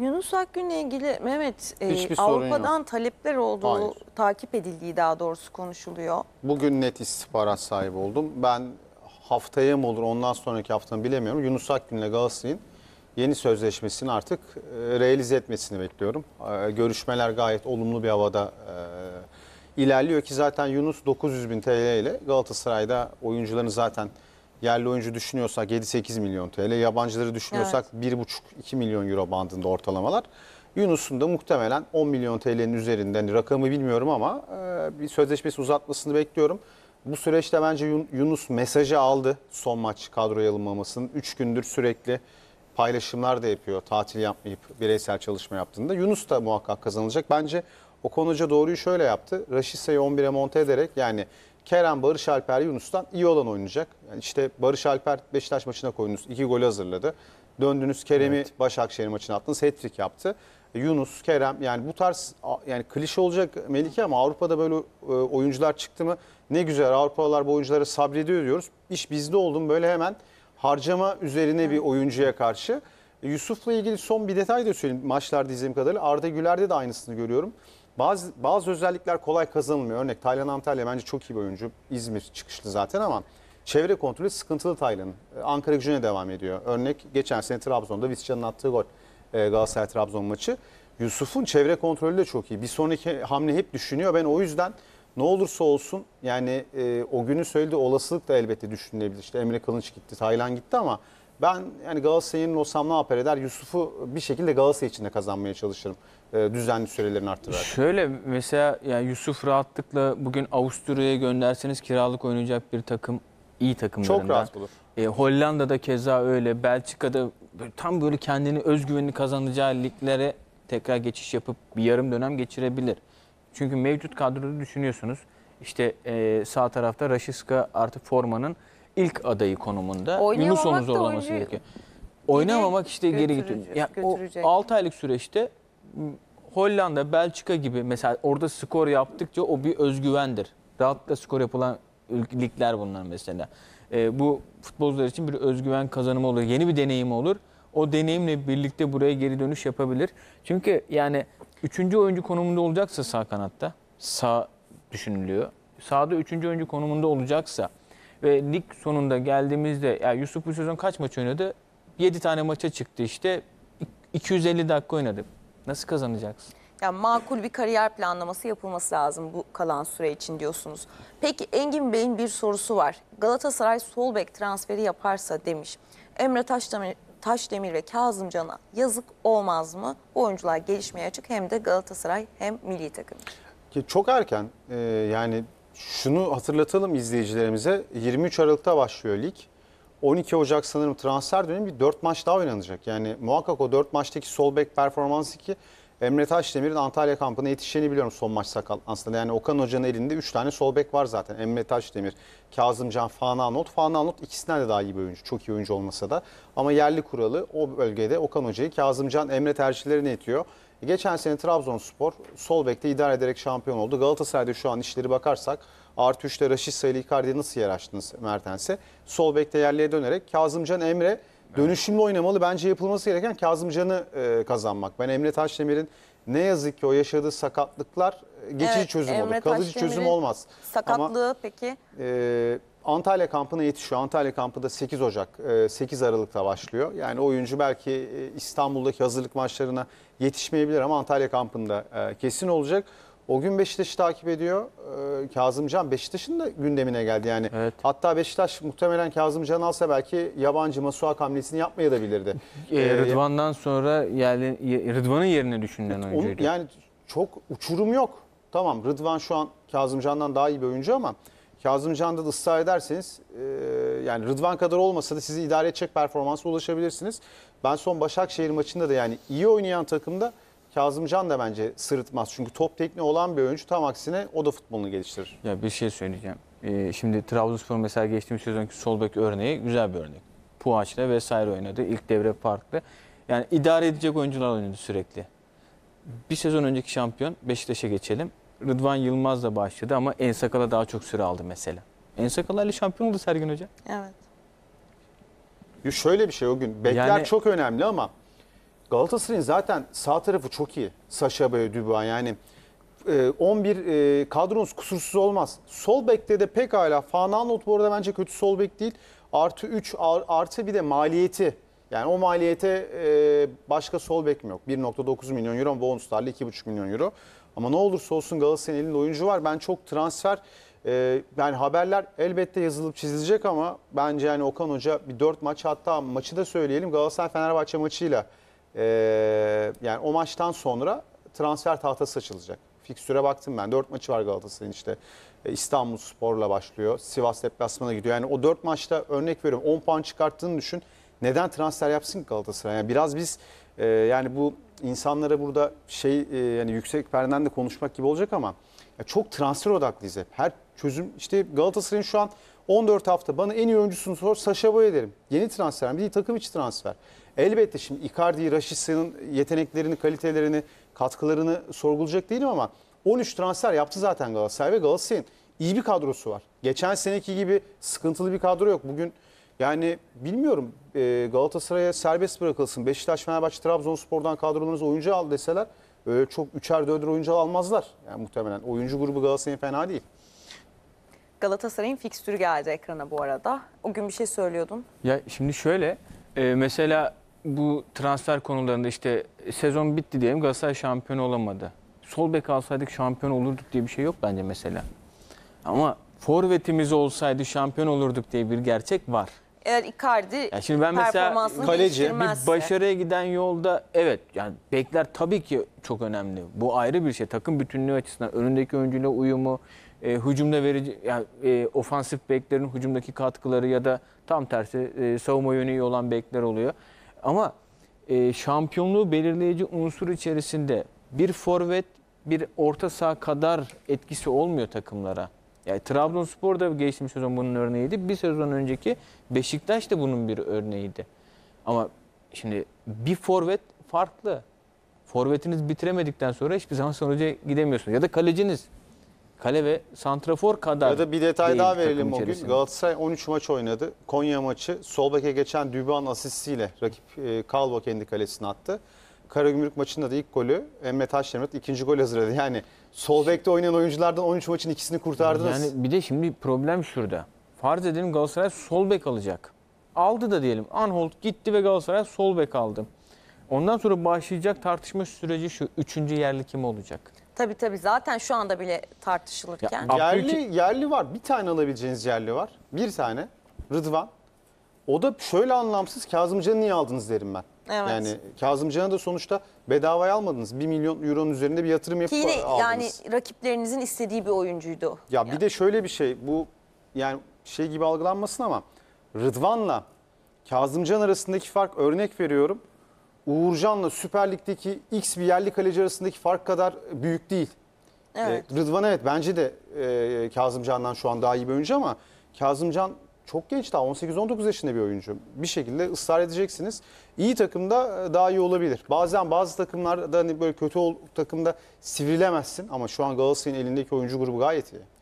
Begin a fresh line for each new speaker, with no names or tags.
Yunus Akgün'le ilgili Mehmet e, Hiçbir sorun Avrupa'dan talepler olduğu Hayır. takip edildiği daha doğrusu konuşuluyor.
Bugün net istihbarat sahibi oldum. Ben haftaya mı olur ondan sonraki haftanı bilemiyorum. Yunus Akgün'le Galatasaray'ın yeni sözleşmesini artık e, realize etmesini bekliyorum. E, görüşmeler gayet olumlu bir havada e, ilerliyor ki zaten Yunus 900 bin TL ile Galatasaray'da oyuncuların zaten Yerli oyuncu düşünüyorsak 7-8 milyon TL, yabancıları düşünüyorsak evet. 1,5-2 milyon euro bandında ortalamalar. Yunus'un da muhtemelen 10 milyon TL'nin üzerinde hani rakamı bilmiyorum ama e, bir sözleşmesi uzatmasını bekliyorum. Bu süreçte bence Yunus mesajı aldı son maç kadroya alınmamasının. 3 gündür sürekli paylaşımlar da yapıyor tatil yapmayıp bireysel çalışma yaptığında. Yunus da muhakkak kazanılacak. Bence o konuca doğruyu şöyle yaptı. Raşisa'yı 11'e monte ederek yani Kerem, Barış Alper, Yunus'tan iyi olan oynayacak. Yani işte Barış Alper Beşiktaş maçına koydunuz. iki gol hazırladı. Döndünüz Kerem'i evet. Başakşehir maçına attınız. Hat-trick yaptı. Yunus, Kerem yani bu tarz yani klişe olacak Melike ama Avrupa'da böyle e, oyuncular çıktı mı ne güzel Avrupalılar bu oyunculara sabrediyor diyoruz. İş bizde oldum böyle hemen harcama üzerine bir oyuncuya karşı. Yusuf'la ilgili son bir detay da söyleyeyim maçlarda izlediğim kadarıyla. Arda Güler'de de aynısını görüyorum. Bazı bazı özellikler kolay kazanılmıyor. Örnek Taylan Antalya bence çok iyi bir oyuncu. İzmir çıkışlı zaten ama çevre kontrolü sıkıntılı Taylan. Ee, Ankara gücüne devam ediyor. Örnek geçen sene Trabzon'da Visca'nın attığı gol e, Galatasaray-Trabzon maçı. Yusuf'un çevre kontrolü de çok iyi. Bir sonraki hamle hep düşünüyor. Ben o yüzden ne olursa olsun yani e, o günü söyledi olasılık da elbette düşünülebilir. İşte Emre Kılınç gitti, Taylan gitti ama ben yani Galatasaray'ın olsam ne yapar eder? Yusuf'u bir şekilde Galatasaray içinde kazanmaya çalışırım. E, düzenli sürelerini arttırarak.
Şöyle mesela yani Yusuf rahatlıkla bugün Avusturya'ya gönderseniz kiralık oynayacak bir takım iyi takımlarından. Çok rahat olur. E, Hollanda'da keza öyle. Belçika'da tam böyle kendini özgüvenini kazanacağı liglere tekrar geçiş yapıp bir yarım dönem geçirebilir. Çünkü mevcut kadroyu düşünüyorsunuz. İşte e, sağ tarafta Raşiska artık formanın ilk adayı konumunda Yunus onu zorlaması gerekiyor. Oynamamak işte geri götürücü- gidiyor. Yani o 6 aylık süreçte Hollanda, Belçika gibi mesela orada skor yaptıkça o bir özgüvendir. Rahatlıkla skor yapılan ül- ligler bunlar mesela. Ee, bu futbolcular için bir özgüven kazanımı olur. Yeni bir deneyim olur. O deneyimle birlikte buraya geri dönüş yapabilir. Çünkü yani üçüncü oyuncu konumunda olacaksa sağ kanatta, sağ düşünülüyor. Sağda üçüncü oyuncu konumunda olacaksa ve lig sonunda geldiğimizde yani Yusuf bu sezon kaç maç oynadı? 7 tane maça çıktı işte. 250 dakika oynadı. Nasıl kazanacaksın? Yani makul bir kariyer planlaması yapılması lazım bu kalan süre için diyorsunuz. Peki Engin Bey'in bir sorusu var. Galatasaray sol bek transferi yaparsa demiş. Emre Taşdemir, Taşdemir ve Kazım Can'a yazık olmaz mı? Bu oyuncular gelişmeye açık hem de Galatasaray hem milli takım.
Ki çok erken e, yani şunu hatırlatalım izleyicilerimize. 23 Aralık'ta başlıyor lig. 12 Ocak sanırım transfer dönemi bir 4 maç daha oynanacak. Yani muhakkak o 4 maçtaki sol bek performansı ki Emre Taşdemir'in Antalya kampına yetişeceğini biliyorum son maç sakal. Aslında yani Okan Hoca'nın elinde 3 tane sol bek var zaten. Emre Taşdemir, Kazımcan, Fana Not. Fana Not ikisinden de daha iyi bir oyuncu. Çok iyi oyuncu olmasa da. Ama yerli kuralı o bölgede Okan Hoca'yı Kazımcan, Emre tercihlerine yetiyor. Geçen sene Trabzonspor sol bekte idare ederek şampiyon oldu. Galatasaray'da şu an işleri bakarsak artı 3'te Raşit Sayılı Icardi'ye nasıl yer açtınız Mertens'e? Sol bekte yerliye dönerek Kazımcan Emre dönüşümlü oynamalı. Bence yapılması gereken Kazımcan'ı e, kazanmak. Ben Emre Taşdemir'in ne yazık ki o yaşadığı sakatlıklar e, geçici evet, çözüm Emre olur. Kalıcı çözüm olmaz. Sakatlığı Ama, peki? E, Antalya kampına yetişiyor. Antalya kampı da 8 Ocak, 8 e, Aralık'ta başlıyor. Yani oyuncu belki e, İstanbul'daki hazırlık maçlarına yetişmeyebilir ama Antalya kampında e, kesin olacak. O gün Beşiktaş'ı takip ediyor. Kazımcan Beşiktaş'ın da gündemine geldi yani. Evet. Hatta Beşiktaş muhtemelen Kazımcan alsa belki yabancı Masuak hamlesini yapmayabilirdi. e, Rıdvan'dan
sonra yani Rıdvan'ın yerine düşünülen evet, oyuncuydu. Yani
çok uçurum yok. Tamam Rıdvan şu an Kazımcan'dan daha iyi bir oyuncu ama Kazım Can'da da ısrar ederseniz e, yani Rıdvan kadar olmasa da sizi idare edecek performansa ulaşabilirsiniz. Ben son Başakşehir maçında da yani iyi oynayan takımda Kazım Can da bence sırıtmaz. Çünkü top tekniği olan bir oyuncu tam aksine o da futbolunu geliştirir.
Ya bir şey söyleyeceğim. Ee, şimdi Trabzonspor mesela geçtiğimiz sezonki sol bek örneği güzel bir örnek. Puaç'la vesaire oynadı. ilk devre farklı. Yani idare edecek oyuncular oynadı sürekli. Bir sezon önceki şampiyon Beşiktaş'a geçelim. Rıdvan Yılmaz'la başladı ama Ensakal'a daha çok süre aldı mesela. Ensakal ile şampiyon oldu Sergin Hoca. Evet.
Yo, Şöyle bir şey o gün. Bekler Yani- çok önemli ama Galatasaray'ın zaten sağ tarafı çok iyi. Saşa Boye Dubois yani 11 e, e, kadronuz kusursuz olmaz. Sol bekte de pekala Fananot bu arada bence kötü sol bek değil. Artı 3 artı bir de maliyeti. Yani o maliyete e, başka sol bek mi yok? 1.9 milyon euro bonuslarla 2.5 milyon euro. Ama ne olursa olsun Galatasaray'ın elinde oyuncu var. Ben çok transfer e, yani haberler elbette yazılıp çizilecek ama bence yani Okan Hoca bir 4 maç hatta maçı da söyleyelim Galatasaray Fenerbahçe maçıyla e, yani o maçtan sonra transfer tahtası açılacak. Fikstüre baktım ben. 4 maçı var Galatasaray'ın işte. E, İstanbul Spor'la başlıyor. Sivas deplasmana gidiyor. Yani o 4 maçta örnek veriyorum 10 puan çıkarttığını düşün. Neden transfer yapsın Galatasaray? Yani biraz biz e, yani bu insanlara burada şey e, yani yüksek perdenden de konuşmak gibi olacak ama ya çok transfer odaklıyız hep. Her çözüm işte Galatasaray'ın şu an 14 hafta bana en iyi oyuncusunu sor Saşa Boy derim. Yeni transfer mi değil takım içi transfer. Elbette şimdi Icardi, Rashidson'un yeteneklerini, kalitelerini, katkılarını sorgulayacak değilim ama 13 transfer yaptı zaten Galatasaray ve Galatasaray'ın iyi bir kadrosu var. Geçen seneki gibi sıkıntılı bir kadro yok. Bugün yani bilmiyorum e, Galatasaray'a serbest bırakılsın. Beşiktaş, Fenerbahçe, Trabzonspor'dan kadrolarınızı oyuncu al deseler öyle çok üçer dörder oyuncu almazlar. Yani muhtemelen oyuncu grubu Galatasaray'ın fena değil.
Galatasaray'ın fikstürü geldi ekrana bu arada. O gün bir şey söylüyordun. Ya şimdi şöyle e, mesela bu transfer konularında işte sezon bitti diyelim Galatasaray şampiyon olamadı. Sol bek alsaydık şampiyon olurduk diye bir şey yok bence mesela. Ama forvetimiz olsaydı şampiyon olurduk diye bir gerçek var. Icardi yani şimdi ben mesela kaleci bir başarıya giden yolda evet yani bekler tabii ki çok önemli. Bu ayrı bir şey. Takım bütünlüğü açısından önündeki oyuncuyla uyumu, e, hücumda verici yani e, ofansif beklerin hücumdaki katkıları ya da tam tersi e, savunma yönü iyi olan bekler oluyor. Ama e, şampiyonluğu belirleyici unsur içerisinde bir forvet bir orta saha kadar etkisi olmuyor takımlara. Yani Trabzonspor da geçtiğimiz sezon bunun örneğiydi. Bir sezon önceki Beşiktaş da bunun bir örneğiydi. Ama şimdi bir forvet farklı. Forvetiniz bitiremedikten sonra hiçbir zaman sonuca gidemiyorsunuz. Ya da kaleciniz. Kale ve santrafor kadar. Ya da bir detay daha verelim o gün.
Galatasaray 13 maç oynadı. Konya maçı Solbek'e geçen Düban asistiyle rakip e, Kalvo kendi kalesine attı. Karagümrük maçında da ilk golü Emre Taşdemir ikinci gol hazırladı. Yani sol bekte oynayan oyunculardan 13 maçın ikisini kurtardınız. Yani
bir de şimdi problem şurada. Farz edelim Galatasaray sol bek alacak. Aldı da diyelim. Anhold gitti ve Galatasaray sol bek aldı. Ondan sonra başlayacak
tartışma süreci şu. Üçüncü yerli kim olacak?
Tabii tabii zaten şu anda bile tartışılırken. Ya, Yerli
yerli var. Bir tane alabileceğiniz yerli var. Bir tane. Rıdvan. O da şöyle anlamsız Kazımcan'ı niye aldınız derim ben. Evet. Yani Kazımcan'ı da sonuçta bedavaya almadınız. 1 milyon euronun üzerinde bir yatırım yapıp aldınız. yani
rakiplerinizin istediği bir oyuncuydu.
o. Ya bir de şöyle bir şey bu yani şey gibi algılanmasın ama Rıdvan'la Kazımcan arasındaki fark örnek veriyorum. Uğurcan'la Süper Lig'deki X bir yerli kaleci arasındaki fark kadar büyük değil. Evet. Ee, Rıdvan evet bence de e, Kazımcan'dan şu an daha iyi bir oyuncu ama Kazımcan çok genç daha 18-19 yaşında bir oyuncu. Bir şekilde ısrar edeceksiniz. İyi takımda e, daha iyi olabilir. Bazen bazı takımlarda hani böyle kötü takımda sivrilemezsin ama şu an Galatasaray'ın elindeki oyuncu grubu gayet iyi.